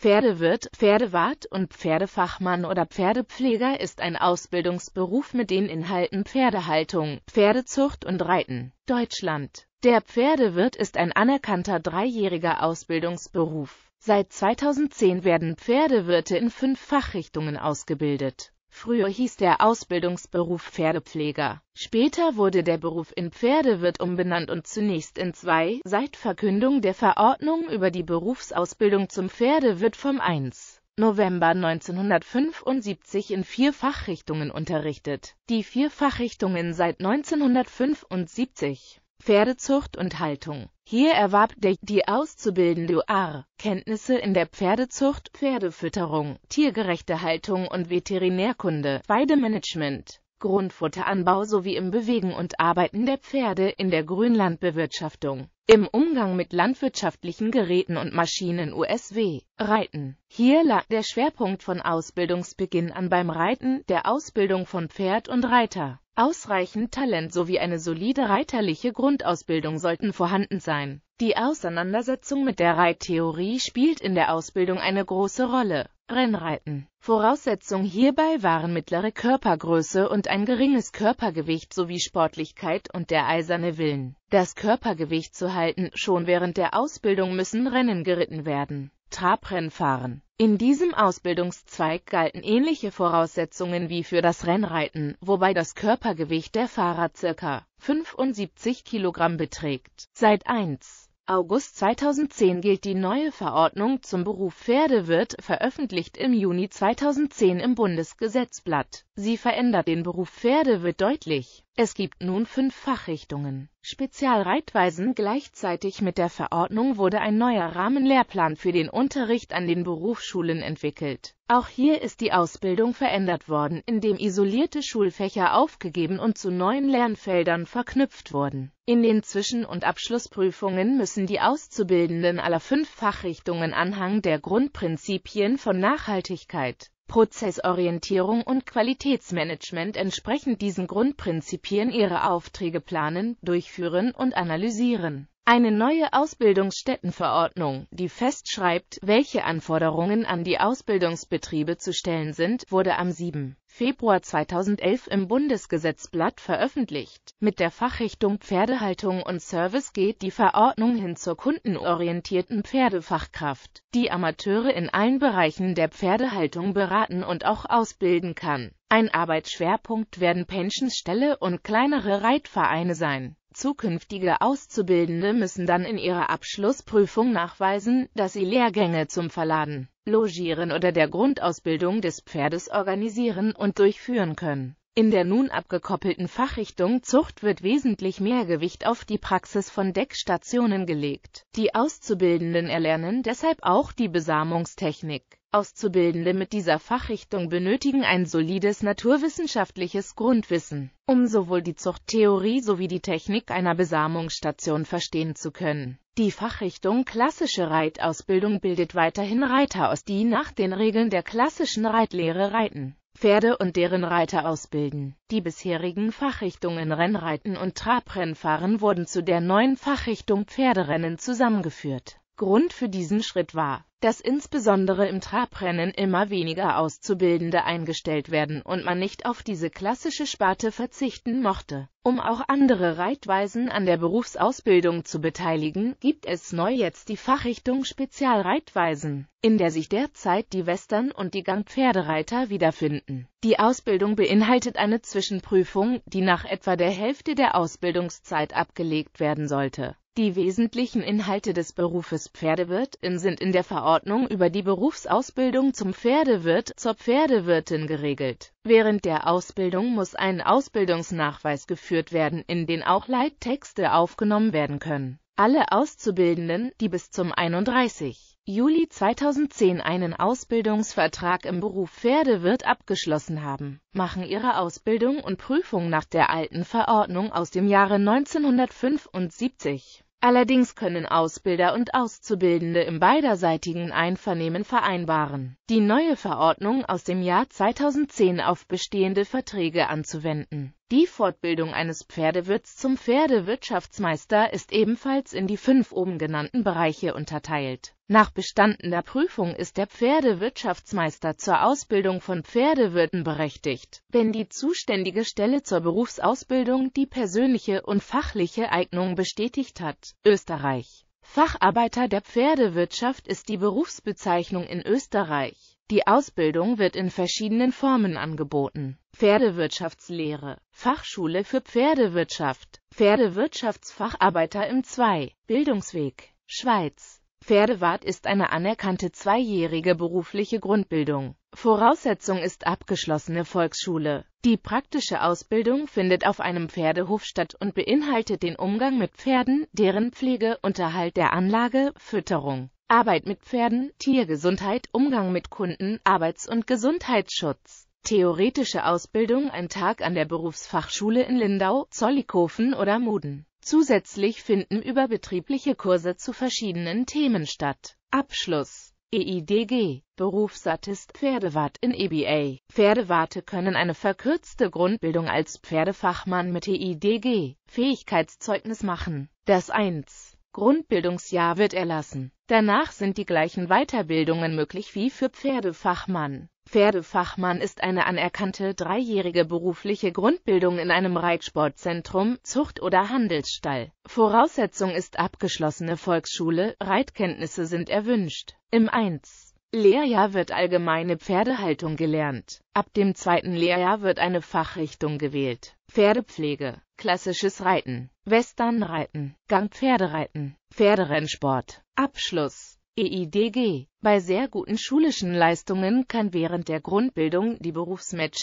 Pferdewirt, Pferdewart und Pferdefachmann oder Pferdepfleger ist ein Ausbildungsberuf mit den Inhalten Pferdehaltung, Pferdezucht und Reiten. Deutschland. Der Pferdewirt ist ein anerkannter dreijähriger Ausbildungsberuf. Seit 2010 werden Pferdewirte in fünf Fachrichtungen ausgebildet. Früher hieß der Ausbildungsberuf Pferdepfleger. Später wurde der Beruf in Pferdewirt umbenannt und zunächst in zwei, seit Verkündung der Verordnung über die Berufsausbildung zum Pferdewirt vom 1. November 1975 in vier Fachrichtungen unterrichtet. Die vier Fachrichtungen seit 1975 Pferdezucht und Haltung. Hier erwarb der die auszubildende UR Kenntnisse in der Pferdezucht, Pferdefütterung, tiergerechte Haltung und Veterinärkunde, Weidemanagement, Grundfutteranbau sowie im Bewegen und Arbeiten der Pferde in der Grünlandbewirtschaftung im Umgang mit landwirtschaftlichen Geräten und Maschinen USW. Reiten. Hier lag der Schwerpunkt von Ausbildungsbeginn an beim Reiten, der Ausbildung von Pferd und Reiter. Ausreichend Talent sowie eine solide reiterliche Grundausbildung sollten vorhanden sein. Die Auseinandersetzung mit der Reittheorie spielt in der Ausbildung eine große Rolle. Rennreiten. Voraussetzung hierbei waren mittlere Körpergröße und ein geringes Körpergewicht sowie Sportlichkeit und der eiserne Willen das Körpergewicht zu halten. Schon während der Ausbildung müssen Rennen geritten werden. Trabrennfahren. In diesem Ausbildungszweig galten ähnliche Voraussetzungen wie für das Rennreiten, wobei das Körpergewicht der Fahrer ca. 75 Kilogramm beträgt. Seit 1. August 2010 gilt die neue Verordnung zum Beruf Pferdewirt, veröffentlicht im Juni 2010 im Bundesgesetzblatt. Sie verändert den Beruf Pferdewirt deutlich. Es gibt nun fünf Fachrichtungen. Spezialreitweisen Gleichzeitig mit der Verordnung wurde ein neuer Rahmenlehrplan für den Unterricht an den Berufsschulen entwickelt. Auch hier ist die Ausbildung verändert worden, indem isolierte Schulfächer aufgegeben und zu neuen Lernfeldern verknüpft wurden. In den Zwischen- und Abschlussprüfungen müssen die Auszubildenden aller fünf Fachrichtungen anhang der Grundprinzipien von Nachhaltigkeit, Prozessorientierung und Qualitätsmanagement entsprechend diesen Grundprinzipien ihre Aufträge planen, durchführen und analysieren eine neue Ausbildungsstättenverordnung, die festschreibt, welche Anforderungen an die Ausbildungsbetriebe zu stellen sind, wurde am 7. Februar 2011 im Bundesgesetzblatt veröffentlicht. Mit der Fachrichtung Pferdehaltung und Service geht die Verordnung hin zur kundenorientierten Pferdefachkraft, die Amateure in allen Bereichen der Pferdehaltung beraten und auch ausbilden kann. Ein Arbeitsschwerpunkt werden Pensionsstelle und kleinere Reitvereine sein Zukünftige Auszubildende müssen dann in ihrer Abschlussprüfung nachweisen, dass sie Lehrgänge zum Verladen, Logieren oder der Grundausbildung des Pferdes organisieren und durchführen können. In der nun abgekoppelten Fachrichtung Zucht wird wesentlich mehr Gewicht auf die Praxis von Deckstationen gelegt. Die Auszubildenden erlernen deshalb auch die Besamungstechnik. Auszubildende mit dieser Fachrichtung benötigen ein solides naturwissenschaftliches Grundwissen, um sowohl die Zuchttheorie sowie die Technik einer Besamungsstation verstehen zu können. Die Fachrichtung Klassische Reitausbildung bildet weiterhin Reiter aus, die nach den Regeln der klassischen Reitlehre reiten. Pferde und deren Reiter ausbilden. Die bisherigen Fachrichtungen Rennreiten und Trabrennfahren wurden zu der neuen Fachrichtung Pferderennen zusammengeführt Grund für diesen Schritt war, dass insbesondere im Trabrennen immer weniger Auszubildende eingestellt werden und man nicht auf diese klassische Sparte verzichten mochte. Um auch andere Reitweisen an der Berufsausbildung zu beteiligen, gibt es neu jetzt die Fachrichtung Spezialreitweisen, in der sich derzeit die Western- und die Gangpferdereiter wiederfinden. Die Ausbildung beinhaltet eine Zwischenprüfung, die nach etwa der Hälfte der Ausbildungszeit abgelegt werden sollte. Die wesentlichen Inhalte des Berufes Pferdewirtin sind in der Verordnung über die Berufsausbildung zum Pferdewirt zur Pferdewirtin geregelt. Während der Ausbildung muss ein Ausbildungsnachweis geführt werden, in den auch Leittexte aufgenommen werden können. Alle Auszubildenden, die bis zum 31. Juli 2010 einen Ausbildungsvertrag im Beruf Pferdewirt abgeschlossen haben, machen ihre Ausbildung und Prüfung nach der alten Verordnung aus dem Jahre 1975. Allerdings können Ausbilder und Auszubildende im beiderseitigen Einvernehmen vereinbaren, die neue Verordnung aus dem Jahr 2010 auf bestehende Verträge anzuwenden. Die Fortbildung eines Pferdewirts zum Pferdewirtschaftsmeister ist ebenfalls in die fünf oben genannten Bereiche unterteilt. Nach bestandener Prüfung ist der Pferdewirtschaftsmeister zur Ausbildung von Pferdewirten berechtigt, wenn die zuständige Stelle zur Berufsausbildung die persönliche und fachliche Eignung bestätigt hat. Österreich Facharbeiter der Pferdewirtschaft ist die Berufsbezeichnung in Österreich die Ausbildung wird in verschiedenen Formen angeboten. Pferdewirtschaftslehre, Fachschule für Pferdewirtschaft, Pferdewirtschaftsfacharbeiter im 2, Bildungsweg, Schweiz. Pferdewart ist eine anerkannte zweijährige berufliche Grundbildung. Voraussetzung ist abgeschlossene Volksschule. Die praktische Ausbildung findet auf einem Pferdehof statt und beinhaltet den Umgang mit Pferden, deren Pflege, Unterhalt der Anlage, Fütterung, Arbeit mit Pferden, Tiergesundheit, Umgang mit Kunden, Arbeits- und Gesundheitsschutz. Theoretische Ausbildung ein Tag an der Berufsfachschule in Lindau, Zollikofen oder Muden. Zusätzlich finden überbetriebliche Kurse zu verschiedenen Themen statt. Abschluss EIDG Berufsartist Pferdewart in EBA Pferdewarte können eine verkürzte Grundbildung als Pferdefachmann mit EIDG Fähigkeitszeugnis machen. Das 1 Grundbildungsjahr wird erlassen. Danach sind die gleichen Weiterbildungen möglich wie für Pferdefachmann. Pferdefachmann ist eine anerkannte dreijährige berufliche Grundbildung in einem Reitsportzentrum, Zucht- oder Handelsstall. Voraussetzung ist abgeschlossene Volksschule, Reitkenntnisse sind erwünscht. Im 1. Lehrjahr wird allgemeine Pferdehaltung gelernt. Ab dem zweiten Lehrjahr wird eine Fachrichtung gewählt. Pferdepflege Klassisches Reiten, Westernreiten, Gangpferdereiten, Pferderennsport, Abschluss, EIDG, bei sehr guten schulischen Leistungen kann während der Grundbildung die berufsmetz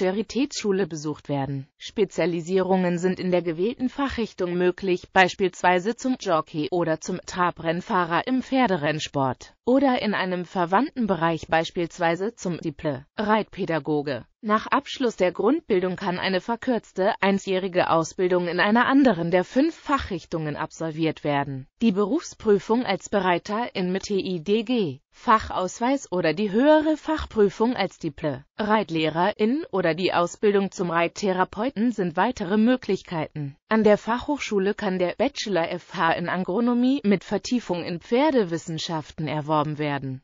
besucht werden. Spezialisierungen sind in der gewählten Fachrichtung möglich, beispielsweise zum Jockey oder zum Trabrennfahrer im Pferderennsport oder in einem verwandten Bereich beispielsweise zum Diple, Reitpädagoge. Nach Abschluss der Grundbildung kann eine verkürzte, einsjährige Ausbildung in einer anderen der fünf Fachrichtungen absolviert werden. Die Berufsprüfung als Bereiter in mit TIDG Fachausweis oder die höhere Fachprüfung als Diplom. Reitlehrerin oder die Ausbildung zum Reittherapeuten sind weitere Möglichkeiten. An der Fachhochschule kann der Bachelor FH in Agronomie mit Vertiefung in Pferdewissenschaften erworben werden